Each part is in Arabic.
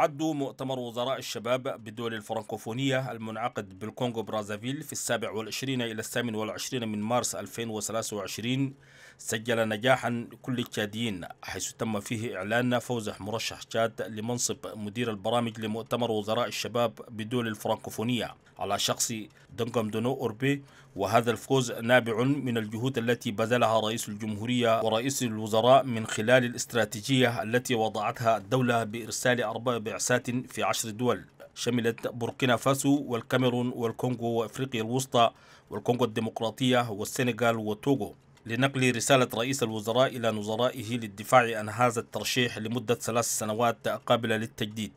يعد مؤتمر وزراء الشباب بالدول الفرنكوفونية المنعقد بالكونغو برازافيل في السابع والعشرين إلى الثامن والعشرين من مارس 2023 سجل نجاحا كل التشاديين حيث تم فيه إعلان فوز مرشح تشاد لمنصب مدير البرامج لمؤتمر وزراء الشباب بالدول الفرنكوفونية على شخص دنغم دونو أوربي وهذا الفوز نابع من الجهود التي بذلها رئيس الجمهورية ورئيس الوزراء من خلال الاستراتيجية التي وضعتها الدولة بإرسال أربع بعثات في عشر دول شملت بوركينا فاسو والكاميرون والكونغو وافريقيا الوسطى والكونغو الديمقراطيه والسنغال وتوغو لنقل رسالة رئيس الوزراء إلى نظرائه للدفاع عن هذا الترشيح لمدة ثلاث سنوات قابلة للتجديد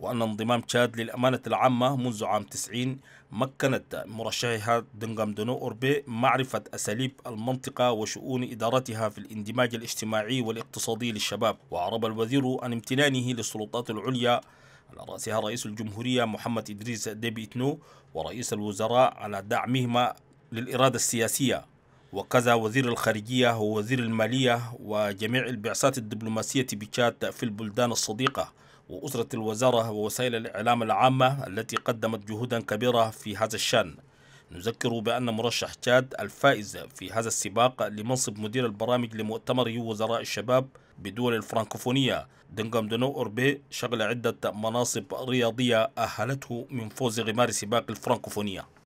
وأن انضمام تشاد للأمانة العامة منذ عام 90 مكنت مرشحها دنغام دونو أوربي معرفة أساليب المنطقة وشؤون إدارتها في الاندماج الاجتماعي والاقتصادي للشباب وأعرب الوزير عن امتنانه للسلطات العليا على رأسها رئيس الجمهورية محمد إدريس ديبي إتنو ورئيس الوزراء على دعمهما للإرادة السياسية وكذا وزير الخارجية ووزير المالية وجميع البعثات الدبلوماسية بتشاد في البلدان الصديقة وأسرة الوزارة ووسائل الإعلام العامة التي قدمت جهودا كبيرة في هذا الشأن نذكر بأن مرشح تشاد الفائز في هذا السباق لمنصب مدير البرامج لمؤتمر يو وزراء الشباب بدول الفرنكوفونية دنغام دونو أوربي شغل عدة مناصب رياضية أهلته من فوز غمار سباق الفرنكوفونية